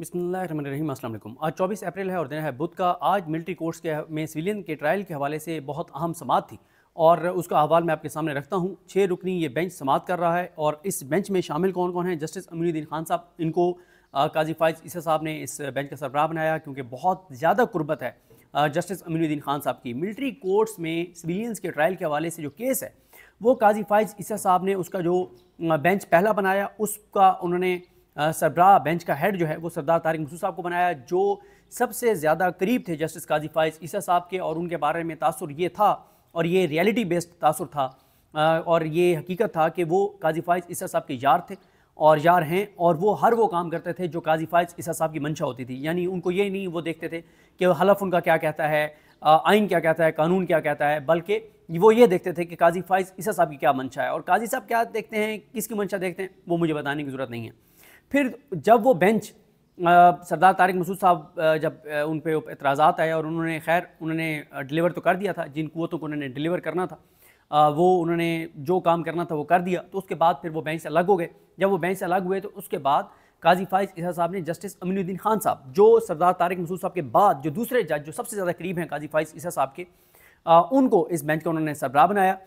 बिसमीम अल्लाम आज 24 अप्रैल है और दिन है बुध का आज मिलिट्री कोर्ट्स के में सिविलियन के ट्रायल के हवाले से बहुत अहम समात थी और उसका अहवाल मैं आपके सामने रखता हूँ छः रुकनी ये बेंच समात कर रहा है और इस बेंच में शामिल कौन कौन है जस्टिस अमीनुद्दीन खान साहब इनको काजी फाइज इस साहब ने इस बेंच का सरबराह बनाया क्योंकि बहुत ज़्यादा कुर्बत है जस्टिस अमीनुद्दीन खान साहब की मिलिट्री कोर्ट्स में सिविलियंस के ट्रायल के हवाले से जो केस है वो काजी फाइज इस साहब ने उसका जो बेंच पहला बनाया उसका उन्होंने सरबराह बेंच का हेड जो है वो सरदार तारिक मसूद साहब को बनाया जो सबसे ज़्यादा करीब थे जस्टिस काजी फायज ईसा साहब के और उनके बारे में तासर ये था और ये रियलिटी बेस्ड तासर था और ये हकीकत था कि वो काजी फायज ईसा साहब के यार थे और यार हैं और वो हर वो काम करते थे जो काजी फायज ईसा साहब की मंशा होती थी यानी उनको ये नहीं वो देखते थे कि हलफ उनका क्या कहता है आइन क्या कहता है कानून क्या कहता है बल्कि वो ये देखते थे कि काजी फायज ईसा साहब की क्या मंशा है और काजी साहब क्या देखते हैं किसकी मंशा देखते हैं वो मुझे बताने की ज़रूरत नहीं है फिर जब वो बेंच सरदार तारिक मसूद साहब जब उन पर एतराज़ात आए और उन्होंने खैर उन्होंने डिलीवर तो कर दिया था जिन कुतों को उन्होंने डिलीवर करना था वो उन्होंने जो काम करना था वो कर दिया तो उसके बाद फिर वो बेंच से अलग हो गए जब वो बेंच से अलग हुए तो उसके बाद काजी फाइज इस साहब ने जस्टिस अमीनुद्दीन खान साहब जो सरदार तारिक मसूद साहब के बाद जो दूसरे जज जो सबसे ज़्यादा करीब हैं काजी फाइज इस साहब के आ, उनको इस बेंच का उन्होंने सरबरा बनाया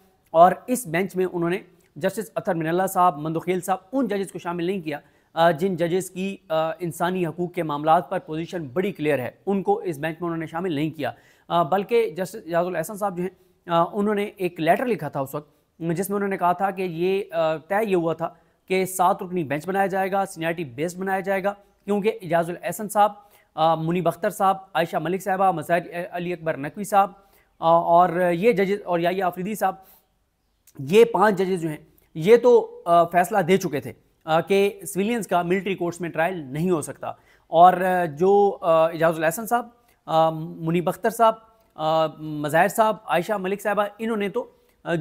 और इस बेंच में उन्होंने जस्टिस अतर मिनल्ला साहब मंदोखेल साहब उन जजेस को शामिल नहीं किया जिन जजेस की इंसानी हकूक़ के मामला पर पोजीशन बड़ी क्लियर है उनको इस बेंच में उन्होंने शामिल नहीं किया बल्कि जस्टिस याजुल एहसन साहब जो हैं उन्होंने एक लेटर लिखा था उस वक्त जिसमें उन्होंने कहा था कि ये तय ये हुआ था कि सात रुकनी बेंच बनाया जाएगा सीनियरिटी बेस्ड बनाया जाएगा क्योंकि एजाजुल एहसन साहब मुनीब अख्तर साहब आयशा मलिक साहबा मसाद अली अकबर नकवी साहब और ये जजेस और या आफरीदी साहब ये पांच जजेस जो हैं ये तो फैसला दे चुके थे के सिविलियंस का मिलिट्री कोर्ट्स में ट्रायल नहीं हो सकता और जो एजाज़ुल अहसन साहब मुनीब अख्तर साहब मज़ाहिर साहब आयशा मलिक साहबा इन्होंने तो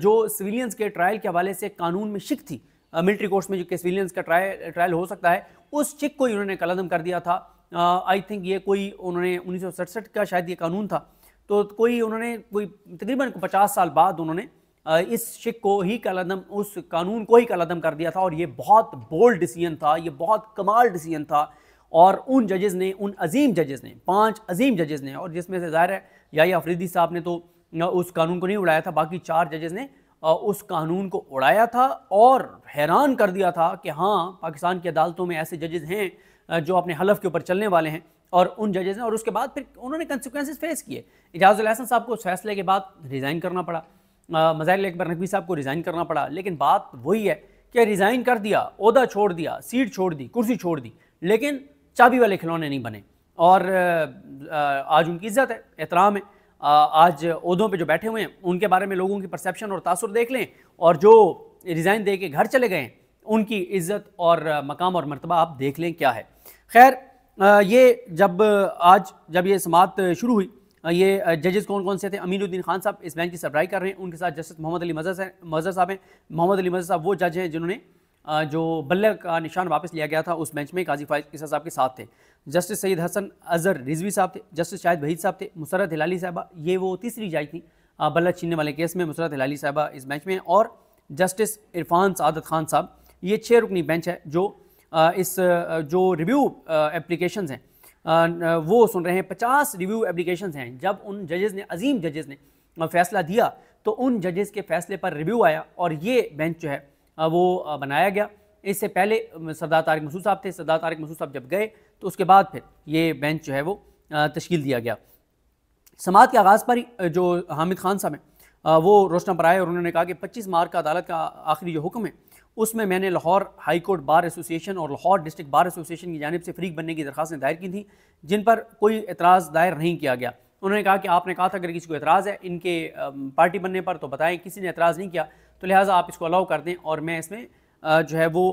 जो सिविलियंस के ट्रायल के हवाले से कानून में शिक थी मिलिट्री कोर्ट्स में जो कि सिविलियंस का ट्रायल ट्रायल हो सकता है उस शिक को इन्होंने कलदम कर दिया था आई थिंक ये कोई उन्होंने उन्नीस का शायद ये कानून था तो कोई उन्होंने कोई तकरीबन पचास साल बाद उन्होंने इस शिक को ही कलदम उस कानून को ही कलदम कर दिया था और ये बहुत बोल्ड डिसीजन था ये बहुत कमाल डिसीजन था और उन जजेस ने उन अजीम जजेस ने पांच अजीम जजेस ने और जिसमें से ज़ाहिर है या अफरीदी साहब ने तो उस कानून को नहीं उड़ाया था बाकी चार जजेस ने उस कानून को उड़ाया था और हैरान कर दिया था कि हाँ पाकिस्तान की अदालतों में ऐसे जजेस हैं जो अपने हलफ के ऊपर चलने वाले हैं और उन जजेस ने और उसके बाद फिर उन्होंने कंसिक्वेंसेस फेस किए एजाज हसन साहब को उस फैसले के बाद रिज़ाइन करना पड़ा मज़ाहिर अकबर नकवी साहब को रिज़ाइन करना पड़ा लेकिन बात वही है कि रिज़ाइन कर दिया अहदा छोड़ दिया सीट छोड़ दी कुर्सी छोड़ दी लेकिन चाबी वाले खिलौने नहीं बने और आज उनकी इज्जत है एहतराम है आज अहदों पर जो बैठे हुए हैं उनके बारे में लोगों की परसेप्शन और तासर देख लें और जो रिज़ाइन दे के घर चले गए उनकी इज्जत और मकाम और मरतबा आप देख लें क्या है खैर ये जब आज जब ये समात शुरू हुई ये जजेस कौन कौन से थे अमीनुद्दीन खान साहब इस बेंच की सप्लाई कर रहे हैं उनके साथ जस्टिस मोहम्मद अली मजहर मजहर साहब हैं मोहम्मद अली मजहर साहब वो जज हैं जिन्होंने जो बल्ले का निशान वापस लिया गया था उस बेंच में काजी फायज किसा साहब के साथ थे जस्टिस सईद हसन अजहर रिजवी साहब थे जस्टिस शाहिद वहीद साहब थे मुसरत हिलाली साहबा ये वो तीसरी जज थी बल्ला छीनने वाले केस में मुसरत हिलाली साहबा इस बेंच में और जस्टिस इरफान सदत खान साहब ये छः रुकनी बेंच है जो इस जो रिव्यू एप्लीकेशन हैं वो सुन रहे हैं पचास रिव्यू एप्लीकेशन हैं जब उन जजेस ने अजीम जजेज़ ने फैसला दिया तो उन जजेस के फैसले पर रिव्यू आया और ये बेंच जो है वो बनाया गया इससे पहले सरदार तारिक मसूद साहब थे सरदार तारिक मसूद साहब जब गए तो उसके बाद फिर ये बेंच जो है वो तश्कील दिया गया समात के आगाज़ पर ही जो हामिद खान साहब हैं वो रोशना पर आए और उन्होंने कहा कि 25 मार्च का अदालत का आखिरी जो हुक्म है उसमें मैंने Lahore high court bar association और लाहौर डिस्ट्रिक्ट बार एसोसिएशन की जानब से फ्रीक बनने की दरखास्तें दायर की थी जिन पर कोई एतराज़ दायर नहीं किया गया उन्होंने कहा कि आपने कहा था अगर किसी को एतराज़ है इनके पार्टी बनने पर तो बताएं किसी ने एतराज़ नहीं किया तो लिहाजा आप इसको अलाउ कर दें और मैं इसमें जो है वो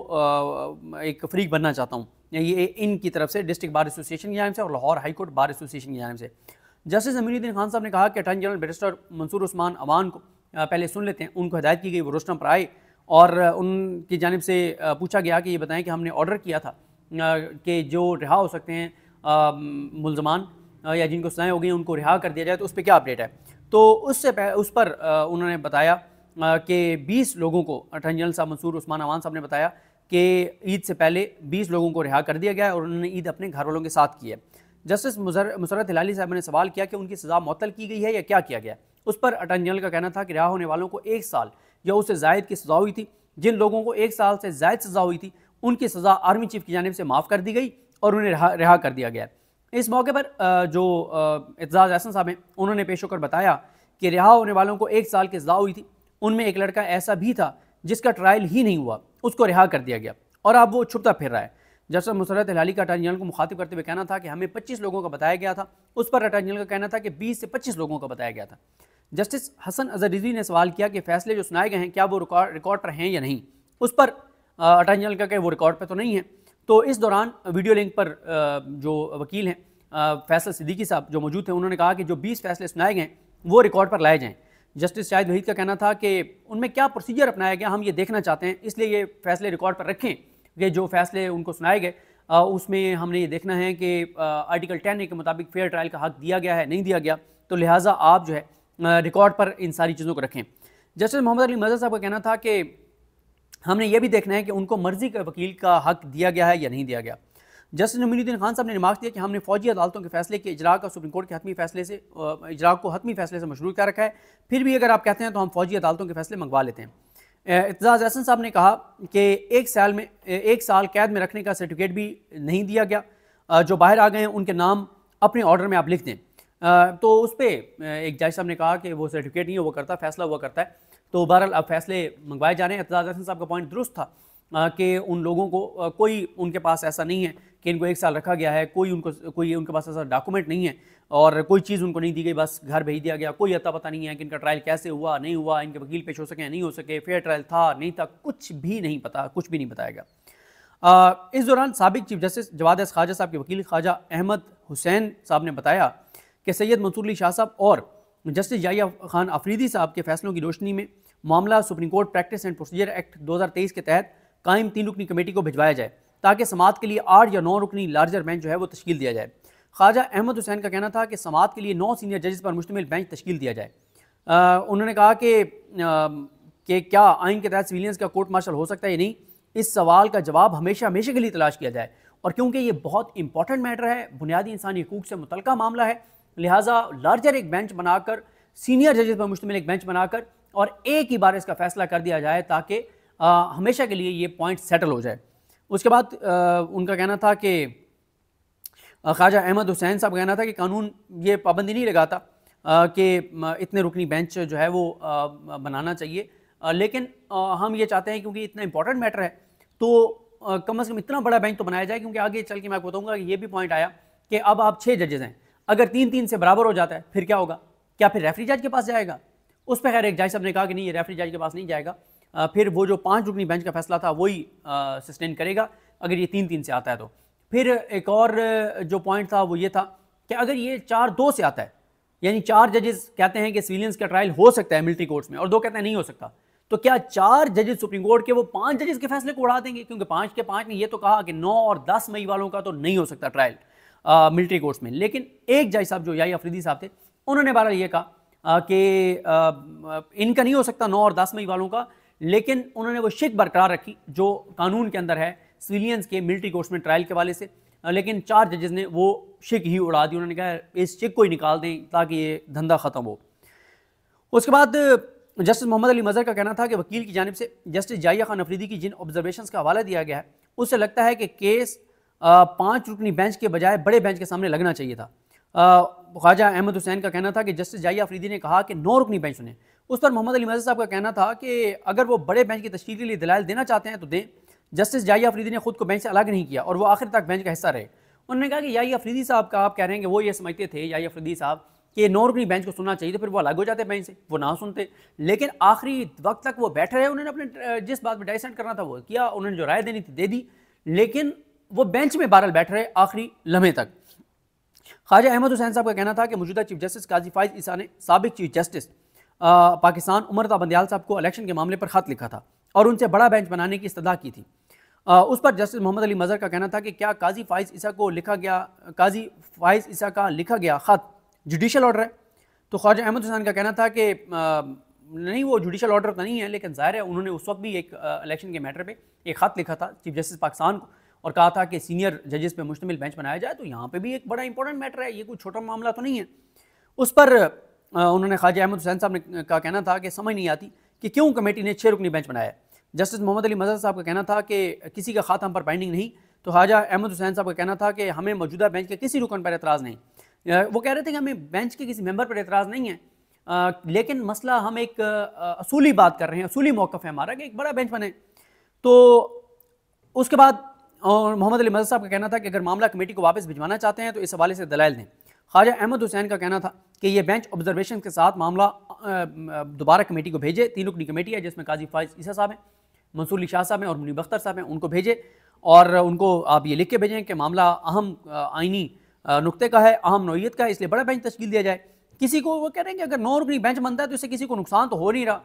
एक फ्रीक बनना चाहता हूँ ये इनकी तरफ से डिस्ट्रिक्ट बार एसोसिएशन की जानब से और Lahore high court bar association की जानब से जस्टिस अमीरुद्दीन खान साहब ने कहा कि attorney general barrister Mansoor Usman Awan को पहले सुन लेते हैं उनको हदायत की गई वो रोशना पर आए और उनकी जानब से पूछा गया कि ये बताएं कि हमने ऑर्डर किया था कि जो रिहा हो सकते हैं मुलजमान या जिनको सजाएँ हो गई उनको रिहा कर दिया जाए तो उस पर क्या अपडेट है तो उससे उस पर उन्होंने बताया कि बीस लोगों को अटर्नी जनरल साहब मंसूर उस्मान अवान साहब ने बताया कि ईद से पहले बीस लोगों को रिहा कर दिया गया है और उन्होंने ईद अपने घर वालों के साथ की है जस्टिस मुसरत हिलाली साहब ने सवाल किया कि उनकी सज़ा मअतल की गई है या क्या किया गया उस पर अटर्नी जनरल का कहना था कि रिहा होने वालों को एक साल या उससे जायद की सज़ा हुई थी जिन लोगों को एक साल से जायद सज़ा हुई थी उनकी सज़ा आर्मी चीफ की जानब से माफ़ कर दी गई और उन्हें रिहा रिहा कर दिया गया इस मौके पर जो एतजाज़ अहसन साहब हैं उन्होंने पेश होकर बताया कि रिहा होने वालों को एक साल की सज़ा हुई थी उनमें एक लड़का ऐसा भी था जिसका ट्रायल ही नहीं हुआ उसको रिहा कर दिया गया और अब वो छुपता फिर रहा है जस्टिस मुसरत हलाली का अटर्नी जनरल को मुखातिब करते हुए कहना था कि हमें 25 लोगों का बताया गया था उस पर अटर्नी जनरल का कहना था कि 20 से 25 लोगों का बताया गया था जस्टिस हसन अजहरिजी ने सवाल किया कि फैसले जो सुनाए गए हैं क्या वो रिकॉर्ड पर हैं या नहीं उस पर अटॉर्नी जनरल का कहे वो रिकॉर्ड पर तो नहीं है तो इस दौरान वीडियो लिंक पर जो वकील हैं फैसल सिद्दीकी साहब जो मौजूद थे उन्होंने कहा कि जो बीस फैसले सुनाए गए वो रिकॉर्ड पर लाए जाएँ जस्टिस शाहिद वहीद का कहना था कि उनमें क्या प्रोसीजर अपनाया गया हम ये देखना चाहते हैं इसलिए ये फैसले रिकॉर्ड पर रखें कि जो फैसले उनको सुनाए गए उसमें हमने ये देखना है कि आर्टिकल टेन ए के मुताबिक फेयर ट्रायल का हक दिया गया है नहीं दिया गया तो लिहाजा आप जो है रिकॉर्ड पर इन सारी चीज़ों को रखें जस्टिस मोहम्मद अली मजर साहब का कहना था कि हमने ये भी देखना है कि उनको मर्जी के वकील का हक दिया गया है या नहीं दिया गया जस्टिस नमीनुद्दीन खान साहब ने रिमार्क दिया कि हमने फौजी अदालतों के फैसले के इजरा का सुप्रीम कोर्ट के हतमी फैसले से इजरा को हतमी फैसले से मशरूर क्या रखा है फिर भी अगर आप कहते हैं तो हम फौजी अदालतों के फैसले मंगवा लेते हैं इतजाज़ एहसन साहब ने कहा कि एक साल में एक साल कैद में रखने का सर्टिफिकेट भी नहीं दिया गया जो बाहर आ गए हैं उनके नाम अपने ऑर्डर में आप लिख दें तो उस पर एक जज साहब ने कहा कि वो सर्टिफिकेट नहीं है वो करता फैसला हुआ करता है तो बहरहाल अब फैसले मंगवाए जा रहे हैं एतजाज हसन साहब का पॉइंट दुरुस्त था कि उन लोगों को कोई उनके पास ऐसा नहीं है कि इनको एक साल रखा गया है कोई उनको कोई उनके पास ऐसा डॉक्यूमेंट नहीं है और कोई चीज़ उनको नहीं दी गई बस घर भेज दिया गया कोई अता पता नहीं है कि इनका ट्रायल कैसे हुआ नहीं हुआ इनके वकील पेश हो सके नहीं हो सके फेयर ट्रायल था नहीं था कुछ भी नहीं पता कुछ भी नहीं बताया गया इस दौरान सबक चीफ जस्टिस जवाद ख्वाजा साहब के वकील ख्वाजा अहमद हुसैन साहब ने बताया कि सैयद मंसूरली शाह साहब और जस्टिस जाया खान अफरीदी साहब के फैसलों की रोशनी में मामला supreme court practice and procedure act 2023 के तहत कायम तीन रुकनी कमेटी को भिजवाया जाए ताकि समात के लिए आठ या नौ रुकनी लार्जर बेंच जो है वो तश्कील दिया जाए ख्वाजा अहमद हुसैन का कहना था कि समात के लिए नौ सीनियर जजेस पर मुश्तमिल बेंच तश्ील दिया जाए आ, उन्होंने कहा कि कि क्या आइन के तहत सिविलियंस का कोर्ट मार्शल हो सकता है या नहीं इस सवाल का जवाब हमेशा हमेशा के लिए तलाश किया जाए और क्योंकि ये बहुत इंपॉर्टेंट मैटर है बुनियादी इंसानी हकूक से मुतल मामला है लिहाजा लार्जर एक बेंच बनाकर सीनियर जजेस पर मुश्तमिल एक बेंच बनाकर और एक ही बार इसका फैसला कर दिया जाए ताकि हमेशा के लिए ये पॉइंट सेटल हो जाए उसके बाद आ, उनका कहना था कि ख्वाजा अहमद हुसैन साहब कहना था कि कानून ये पाबंदी नहीं लगाता कि इतने रुकनी बेंच जो है वो आ, बनाना चाहिए आ, लेकिन हम ये चाहते हैं क्योंकि इतना इंपॉर्टेंट मैटर है तो कम अज़ कम इतना बड़ा बेंच तो बनाया जाए क्योंकि आगे चल के मैं बताऊँगा कि ये भी पॉइंट आया कि अब आप छः जजेज़ हैं अगर तीन तीन से बराबर हो जाता है फिर क्या होगा क्या फिर रेफरी जज के पास जाएगा उस पर खैर एक जज साहब ने कहा कि नहीं ये रेफरी जज के पास नहीं जाएगा फिर वो जो पाँच रुकनी बेंच का फैसला था वही सस्टेन करेगा अगर ये तीन तीन से आता है तो फिर एक और जो पॉइंट था वो ये था कि अगर ये चार दो से आता है यानी चार जजेस कहते हैं कि सिविलियंस का ट्रायल हो सकता है मिलिट्री कोर्ट्स में और दो कहते हैं नहीं हो सकता तो क्या चार जजेस सुप्रीम कोर्ट के वो पांच जजेस के फैसले को उड़ा देंगे क्योंकि पांच के पांच ने ये तो कहा कि नौ और दस मई वालों का तो नहीं हो सकता ट्रायल मिलिट्री कोर्ट्स में लेकिन एक जज साहब जो या अफरीदी साहब थे उन्होंने बारह ये कहा कि इनका नहीं हो सकता नौ और दस मई वालों का लेकिन उन्होंने वो शिक बरकरार रखी जो कानून के अंदर है सिविलियंस के मिलिट्री कोर्ट्स में ट्रायल के वाले से लेकिन चार जजेस ने वो शिक ही उड़ा दी उन्होंने कहा इस शिक को ही निकाल दें ताकि ये धंधा ख़त्म हो उसके बाद जस्टिस मोहम्मद अली मज़र का कहना था कि वकील की जानब से जस्टिस जाया खान अफरीदी की जिन ऑब्जर्वेशन का हवाला दिया गया है उससे लगता है कि केस पाँच रुकनी बेंच के बजाय बड़े बेंच के सामने लगना चाहिए था ख्वाजा अहमद हुसैन का कहना था कि जस्टिस जाइया अफरीदी ने कहा कि नौ रुकनी बेंच सुने उस पर मोहम्मद अली मजद साहब का कहना था कि अगर वो बड़े बेंच की तश्ील के लिए दलाल देना चाहते हैं तो दें जस्टिस जाइया अफरीदी ने खुद को बेंच से अलग नहीं किया और वो आखिर तक बेंच का हिस्सा रहे उन्होंने कहा कि या अफरीदी साहब का आप कह रहे हैं कि वो ये समझते थे याई अफरीदी साहब कि नौ रुकनी बेंच को सुनना चाहिए तो फिर वो अलग हो जाते बेंच से वो ना सुनते लेकिन आखिरी वक्त तक वो बैठे रहे उन्होंने अपने जिस बात पर डाइसेंट करना था वो किया उन्होंने जो राय देनी थी दे दी लेकिन वो बेंच में बहरहाल बैठ रहे आखिरी लम्हे तक ख्वाजा अहमद हुसैन साहब का कहना था कि मौजूदा चीफ जस्टिस काजी फाइज ईसा ने सबक चीफ जस्टिस पाकिस्तान उमरता बंदयाल साहब को इलेक्शन के मामले पर खत लिखा था और उनसे बड़ा बेंच बनाने की इस्तः की थी आ, उस पर जस्टिस मोहम्मद अली मज़र का कहना था कि क्या काजी फाइज ईसा को लिखा गया काजी फाइज ईसा का लिखा गया ख़त जुडिशल ऑर्डर है तो ख्वाजा अहमद हुसैन का कहना था कि नहीं वो जुडिशल ऑर्डर तो नहीं है लेकिन ज़ाहिर है उन्होंने उस वक्त भी एक इलेक्शन के मैटर पर एक ख़त लिखा था चीफ जस्टिस पाकिस्तान को और कहा था कि सीनियर जजेस पे मुश्तमिल बेंच बनाया जाए तो यहाँ पे भी एक बड़ा इंपॉर्टेंट मैटर है ये कोई छोटा मामला तो नहीं है उस पर उन्होंने ख्वाजा अहमद हुसैन साहब ने का कहना था कि समझ नहीं आती कि क्यों कमेटी ने छः रुकनी बेंच बनाया जस्टिस मोहम्मद अली मजहर साहब का कहना था कि किसी का खाता हम पर बाइंडिंग नहीं तो ख्वाजा अहमद हुसैन साहब का कहना था कि हमें मौजूदा बेंच के किसी रुकन पर एतराज़ नहीं वो कह रहे थे कि हमें बेंच के किसी मेम्बर पर एतराज़ नहीं है आ, लेकिन मसला हम एक असूली बात कर रहे हैं असूली मौक़ है हमारा कि एक बड़ा बेंच बने तो उसके बाद और मोहम्मद अली मजद साहब का कहना था कि अगर मामला कमेटी को वापस भिजवाना चाहते हैं तो इस हवाले से दलाइल दें ख्वाजा अहमद हुसैन का कहना था कि ये बेंच ऑब्जर्वेशन के साथ मामला दोबारा कमेटी को भेजे तीन रुकनी कमेटी है जिसमें काजी फायज ईसा साहब हैं मंसूर शाह साहब हैं और मुनीब अख्तर साहब हैं उनको भेजे और उनको आप ये लिख के भेजें कि मामला अहम आइनी नुकते का है अहम नोयत का है इसलिए बड़ा बेंच तश्ल दिया जाए किसी को वो कह रहे हैं कि अगर नौ रुकनी बेंच बनता है तो इससे किसी को नुकसान तो हो नहीं रहा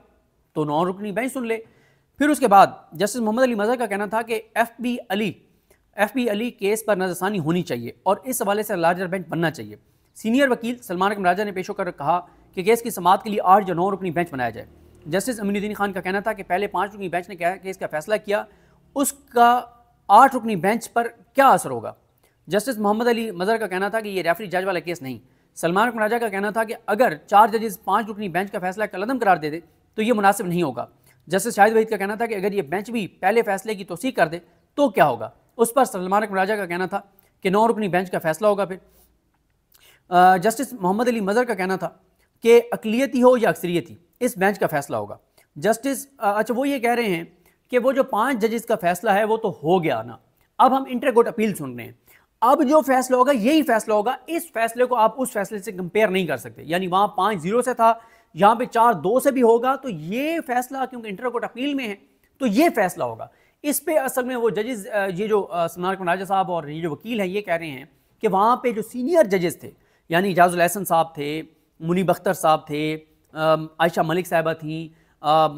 तो नौ रुकनी बेंच सुन ले फिर उसके बाद जस्टिस मोहम्मद अली मजहर का कहना था कि F B Ali F B Ali case पर नजरसानी होनी चाहिए और इस हवाले से लार्जर बेंच बनना चाहिए सीनियर वकील सलमान अकम राजा ने पेश होकर कहा कि केस की समात के लिए आठ या नौ रुकनी बेंच बनाया जाए जस्टिस अमीनुद्दीन खान का कहना था कि पहले पाँच रुकनी बेंच ने केस का फैसला किया उसका आठ रुकनी बेंच पर क्या असर होगा जस्टिस मोहम्मद अली मजर का कहना था कि ये रेफरी जज वाला केस नहीं सलमान अकम राजा का कहना था कि अगर चार जजेस पाँच रुकनी बेंच का फैसला कलदम करार दे दे तो ये मुनासिब नहीं होगा जस्टिस शाहिद वहीद का कहना था कि अगर ये बेंच भी पहले फैसले की तोसी कर दे तो क्या होगा उस पर सलमान राजा का कहना था कि नौ रुकनी बेंच का फैसला होगा फिर जस्टिस मोहम्मद अली मज़र का कहना था कि अकलीती हो या अक्सरीती इस बेंच का फैसला होगा जस्टिस अच्छा वो ये कह रहे हैं कि वो जो पांच जजेस का फैसला है वो तो हो गया ना अब हम इंटरकोर्ट अपील सुन रहे हैं अब जो फैसला होगा यही फैसला होगा इस फैसले को आप उस फैसले से कंपेयर नहीं कर सकते यानी वहाँ पाँच जीरो से था यहाँ पे चार दो से भी होगा तो ये फैसला क्योंकि इंटरकोर्ट अपील में है तो ये फैसला होगा इस पे असल में वो जजेस ये जो समनारक राजा साहब और ये जो वकील हैं ये कह रहे हैं कि वहाँ पे जो सीनियर जजेस थे यानी इजाजुल एहसन साहब थे मुनीब अख्तर साहब थे आयशा मलिक साहबा थी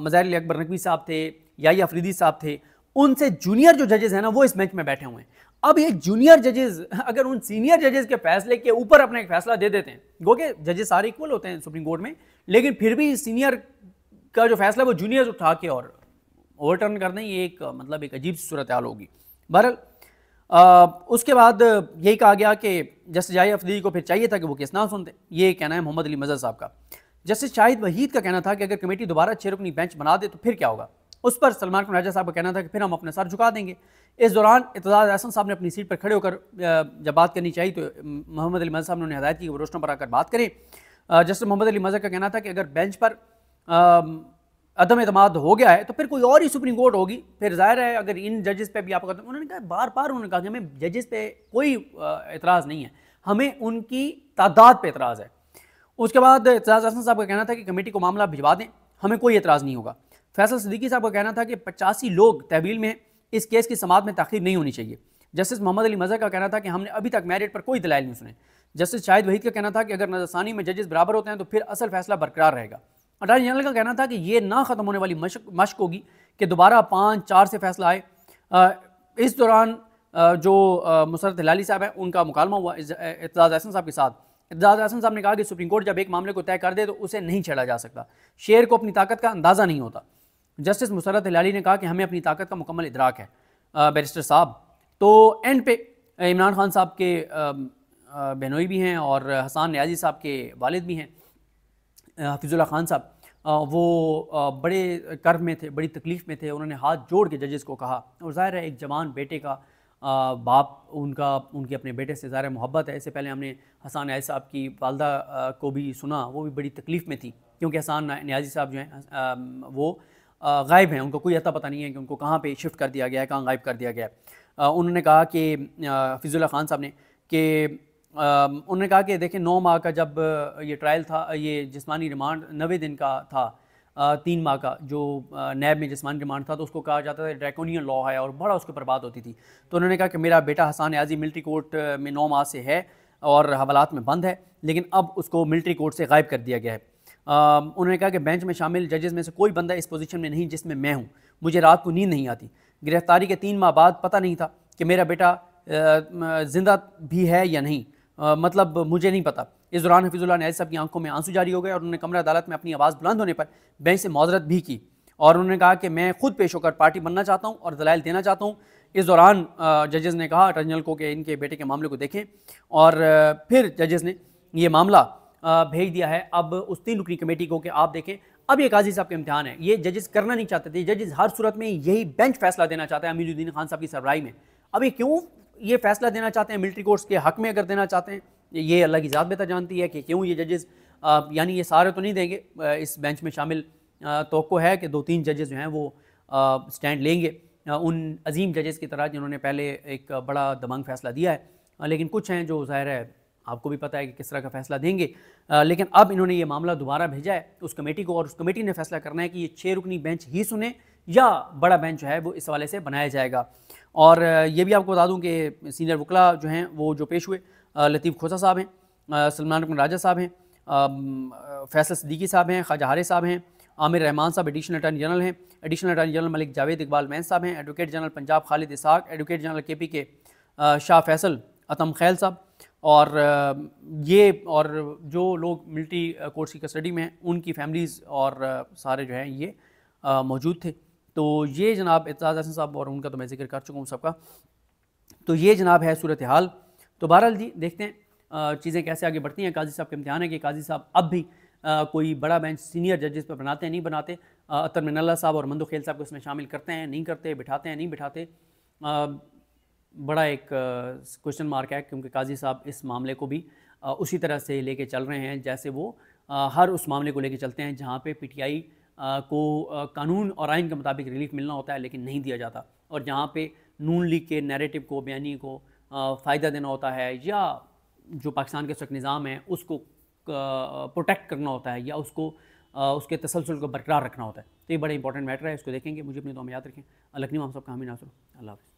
मज़ार अकबर नकवी साहब थे या अफरीदी साहब थे उनसे जूनियर जो जजेस हैं ना वो इस बेंच में बैठे हुए हैं अब ये जूनियर जजेस अगर उन सीनियर जजेस के फैसले के ऊपर अपना एक फैसला दे देते हैं वो के जजेस सारे इक्वल होते हैं सुप्रीम कोर्ट में लेकिन फिर भी सीनियर का जो फैसला है वो जूनियर उठा के और ओवरटर्न कर दें ये एक मतलब एक अजीब सूरत हाल होगी बहर उसके बाद यही कहा गया कि जस्टिस जाय अफदी को फिर चाहिए था कि वो किस ना सुनते ये कहना है मोहम्मद अली मजहर साहब का जस्टिस शाहिद वहीद का कहना था कि अगर कमेटी दोबारा छः रुकनी बेंच बना दे तो फिर क्या होगा उस पर सलमान खान राजा साहब का कहना था कि फिर हम अपने सर झुका देंगे इस दौरान इतजाज अहसन साहब ने अपनी सीट पर खड़े होकर जब बात करनी चाहिए तो मोहम्मद अली मजहर साहब ने उन्हें हदायत की वो रोशनों पर आकर बात करें जस्टिस मोहम्मद अली मजहर का कहना था कि अगर बेंच पर अदम अतमाद हो गया है तो फिर कोई और ही सुप्रीम कोर्ट होगी फिर जाहिर है अगर इन जजेस पे भी आप करते उन्होंने कहा बार बार उन्होंने कहा कि हमें जजेस पे कोई एतराज़ नहीं है हमें उनकी तादाद पे एतराज़ है उसके बाद एतराज़ असम साहब का कहना था कि कमेटी को मामला भिजवा दें हमें कोई एतराज़ नहीं होगा फैसल सदीकी साहब का कहना था कि पचासी लोग तहवील में इस केस की समात में तखीर नहीं होनी चाहिए जस्टिस मोहम्मद अली मजहर का कहना था कि हमने अभी तक मेरिट पर कोई दलाल नहीं सुने जस्टिस शाहिद वहीद का कहना था कि अगर नजरसानी में जजेस बराबर होते हैं तो फिर असल फैसला बरकरार रहेगा अटारनी जनरल का कहना था कि ये ना ख़त्म होने वाली मशक मश्क होगी कि दोबारा पाँच चार से फैसला आए आ, इस दौरान जो मुसरत हिलाली साहब हैं उनका मुकालमा हुआ एतजाज़ अहसन साहब के साथ इतजाज़ अहसन साहब ने कहा कि सुप्रीम कोर्ट जब एक मामले को तय कर दे तो उसे नहीं छेड़ा जा सकता शेर को अपनी ताकत का अंदाज़ा नहीं होता जस्टिस मुसरत हिलाली ने कहा कि हमें अपनी ताकत का मुकम्मल इदराक है बैरिस्टर साहब तो एंड पे इमरान खान साहब के बहनोई भी हैं और हसान न्याजी साहब के वालिद भी हैं हफीज़ुल्ला खान साहब वो बड़े कर्व में थे बड़ी तकलीफ़ में थे उन्होंने हाथ जोड़ के जजेस को कहा और ज़ाहिर है एक जवान बेटे का बाप उनका उनके अपने बेटे से ज़ाहिर मोहब्बत है इससे पहले हमने हसान न्याज साहब की वालदा को भी सुना वो भी बड़ी तकलीफ़ में थी क्योंकि हसान न्याजी साहब जो हैं वो गायब हैं उनको कोई अता पता नहीं है कि उनको कहाँ पर शिफ्ट कर दिया गया है कहाँ गायब कर दिया गया है उन्होंने कहा कि फिज़ुल्ला खान साहब ने कि उन्होंने कहा कि देखें नौ माह का जब ये ट्रायल था ये जिसमानी रिमांड नवे दिन का था तीन माह का जो नैब में जिसमानी रिमांड था तो उसको कहा जाता था ड्रैकोनियन लॉ है और बड़ा उसके ऊपर बात होती थी तो उन्होंने कहा कि मेरा बेटा हसान आज़ी मिलिट्री कोर्ट में नौ माह से है और हवालात में बंद है लेकिन अब उसको मिलिट्री कोर्ट से गायब कर दिया गया है उन्होंने कहा कि बेंच में शामिल जजेस में से कोई बंदा इस पोजीशन में नहीं जिसमें मैं हूँ मुझे रात को नींद नहीं आती गिरफ्तारी के तीन माह बाद पता नहीं था कि मेरा बेटा ज़िंदा भी है या नहीं आ, मतलब मुझे नहीं पता इस दौरान हफीज़ुल्ला न्याज साहब की आंखों में आंसू जारी हो गए और उन्होंने कमरा अदालत में अपनी आवाज़ बुलंद होने पर बैंक से माजरत भी की और उन्होंने कहा कि मैं खुद पेश होकर पार्टी बनना चाहता हूँ और दलाइल देना चाहता हूँ इस दौरान जजेज़ ने कहा अटर्नल को कि इनके बेटे के मामले को देखें और फिर जजेज़ ने ये मामला भेज दिया है अब उस तीन रुकनी कमेटी को कि आप देखें अब ये काजी साहब का इम्तहान है ये जजेस करना नहीं चाहते थे जजेस हर सूरत में यही बेंच फैसला देना चाहते हैं अमीरुद्दीन खान साहब की सरबराही में अब ये क्यों ये फैसला देना चाहते हैं मिलिट्री कोर्ट्स के हक में अगर देना चाहते हैं ये अल्लाह की ज़्यादा बेहतर जानती है कि क्यों ये जजेस यानी ये सारे तो नहीं देंगे इस बेंच में शामिल तो है कि दो तीन जजेस जो हैं वो स्टैंड लेंगे उन अजीम जजेस की तरह जिन्होंने पहले एक बड़ा दबंग फैसला दिया है लेकिन कुछ हैं जो ज़ाहिर है आपको भी पता है कि किस तरह का फैसला देंगे लेकिन अब इन्होंने ये मामला दोबारा भेजा है उस कमेटी को और उस कमेटी ने फैसला करना है कि ये छः रुकनी बेंच ही सुने या बड़ा बेंच जो है वो इस हवाले से बनाया जाएगा और ये भी आपको बता दूं कि सीनियर वकला जो हैं वो जो पेश हुए लतीफ़ खोसा साहब हैं सलमान रकन राजा साहब हैं फैसल सदीकी साहब हैं ख्वाजा हारे साहब हैं आमिर रहमान साहब एडिशनल अटर्नी जनरल हैं additional attorney general Malik Javed Iqbal मैन साहब हैं advocate general Punjab Khalid Ishaq advocate general K P Shah शाह फैसल अतम खैल साहब और ये और जो लोग मिल्ट्री कोर्ट्स की कस्टडी में हैं उनकी फैमिलीज़ और सारे जो हैं ये मौजूद थे तो ये जनाब एतराज़ हसन साहब और उनका तो मैं जिक्र कर चुका हूँ सबका तो ये जनाब है सूरत हाल तो बहरहाल जी देखते हैं चीज़ें कैसे आगे बढ़ती हैं काजी साहब के इम्तहान है कि काजी साहब अब भी आ, कोई बड़ा बेंच सीनियर जजेस पर बनाते हैं नहीं बनाते अतर मिनल्ला साहब और मंदू खेल साहब को इसमें शामिल करते हैं नहीं करते बिठाते हैं नहीं बिठाते आ, बड़ा एक क्वेश्चन मार्क है क्योंकि काजी साहब इस मामले को भी आ, उसी तरह से लेके चल रहे हैं जैसे वो हर उस मामले को लेके चलते हैं जहाँ पे पीटीआई को कानून और आइन के मुताबिक रिलीफ मिलना होता है लेकिन नहीं दिया जाता और जहाँ पे नून लीग के नैरेटिव को बयानी को फ़ायदा देना होता है या जो पाकिस्तान के सख्त निज़ाम है उसको प्रोटेक्ट करना होता है या उसको उसके तसलसल को बरकरार रखना होता है तो ये बड़ा इंपॉर्टेंट मैटर है इसको देखेंगे मुझे अपने दो में याद रखें अलखनी हम सब कहा नासर अल्लाह